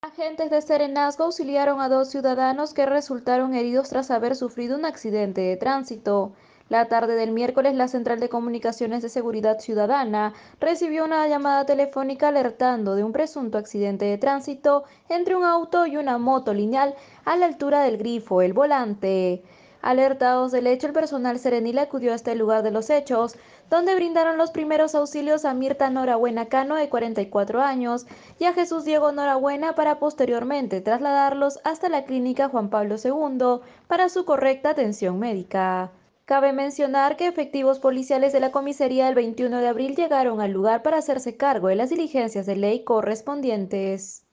Agentes de Serenazgo auxiliaron a dos ciudadanos que resultaron heridos tras haber sufrido un accidente de tránsito. La tarde del miércoles, la Central de Comunicaciones de Seguridad Ciudadana recibió una llamada telefónica alertando de un presunto accidente de tránsito entre un auto y una moto lineal a la altura del grifo El Volante. Alertados del hecho, el personal serenil acudió hasta el este lugar de los hechos, donde brindaron los primeros auxilios a Mirta Norabuena Cano, de 44 años, y a Jesús Diego Norabuena para posteriormente trasladarlos hasta la clínica Juan Pablo II para su correcta atención médica. Cabe mencionar que efectivos policiales de la comisaría el 21 de abril llegaron al lugar para hacerse cargo de las diligencias de ley correspondientes.